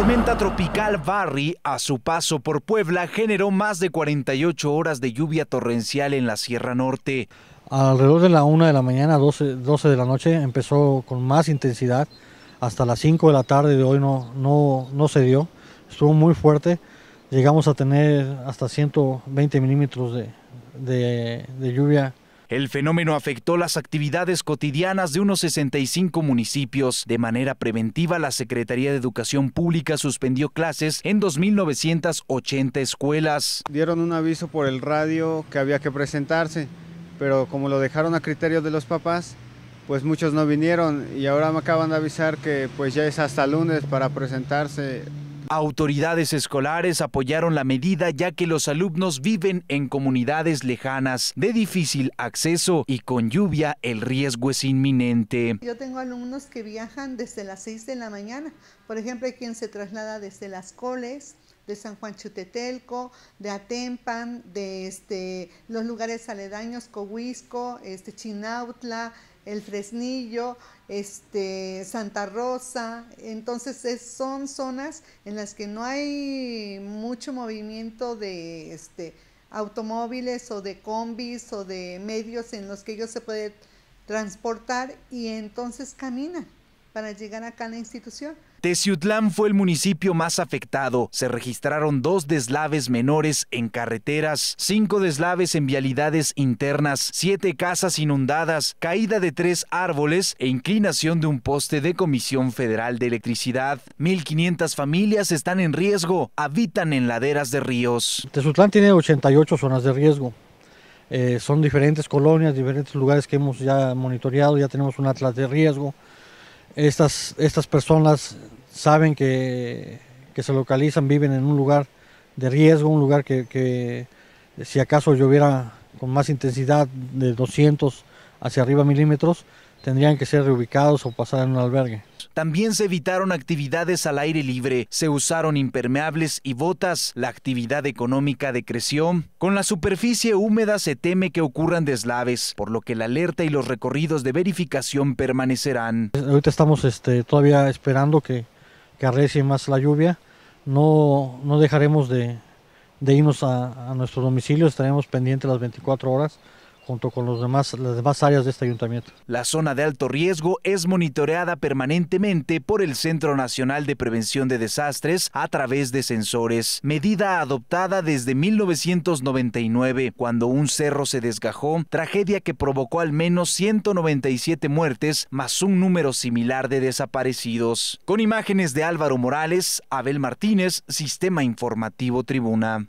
tormenta tropical Barry, a su paso por Puebla, generó más de 48 horas de lluvia torrencial en la Sierra Norte. Alrededor de la 1 de la mañana, 12, 12 de la noche, empezó con más intensidad. Hasta las 5 de la tarde de hoy no, no, no se dio. Estuvo muy fuerte. Llegamos a tener hasta 120 milímetros de, de, de lluvia el fenómeno afectó las actividades cotidianas de unos 65 municipios. De manera preventiva, la Secretaría de Educación Pública suspendió clases en 2.980 escuelas. Dieron un aviso por el radio que había que presentarse, pero como lo dejaron a criterio de los papás, pues muchos no vinieron y ahora me acaban de avisar que pues ya es hasta lunes para presentarse Autoridades escolares apoyaron la medida ya que los alumnos viven en comunidades lejanas, de difícil acceso y con lluvia el riesgo es inminente. Yo tengo alumnos que viajan desde las 6 de la mañana. Por ejemplo, hay quien se traslada desde las coles, de San Juan Chutetelco, de Atempan, de este, los lugares aledaños, Cohuisco, este, Chinautla, el Fresnillo, este, Santa Rosa. Entonces son zonas en las que no hay mucho movimiento de este, automóviles o de combis o de medios en los que ellos se pueden transportar y entonces caminan para llegar acá a la institución. Teciutlán fue el municipio más afectado. Se registraron dos deslaves menores en carreteras, cinco deslaves en vialidades internas, siete casas inundadas, caída de tres árboles e inclinación de un poste de Comisión Federal de Electricidad. 1.500 familias están en riesgo, habitan en laderas de ríos. Teciutlán tiene 88 zonas de riesgo. Eh, son diferentes colonias, diferentes lugares que hemos ya monitoreado, ya tenemos un atlas de riesgo. Estas, estas personas saben que, que, se localizan, viven en un lugar de riesgo, un lugar que, que si acaso lloviera con más intensidad de 200 hacia arriba milímetros, tendrían que ser reubicados o pasar en un albergue. También se evitaron actividades al aire libre, se usaron impermeables y botas, la actividad económica decreció. Con la superficie húmeda se teme que ocurran deslaves, por lo que la alerta y los recorridos de verificación permanecerán. Ahorita estamos este, todavía esperando que que arrecie más la lluvia, no, dejaremos de, irnos a, a nuestro domicilio, estaremos pendientes las 24 horas junto con las demás áreas de este ayuntamiento. La zona de alto riesgo es monitoreada permanentemente por el Centro Nacional de Prevención de Desastres a través de sensores, medida adoptada desde 1999, cuando un cerro se desgajó, tragedia que provocó al menos 197 muertes, más un número similar de desaparecidos. Con imágenes de Álvaro Morales, Abel Martínez, Sistema Informativo Tribuna.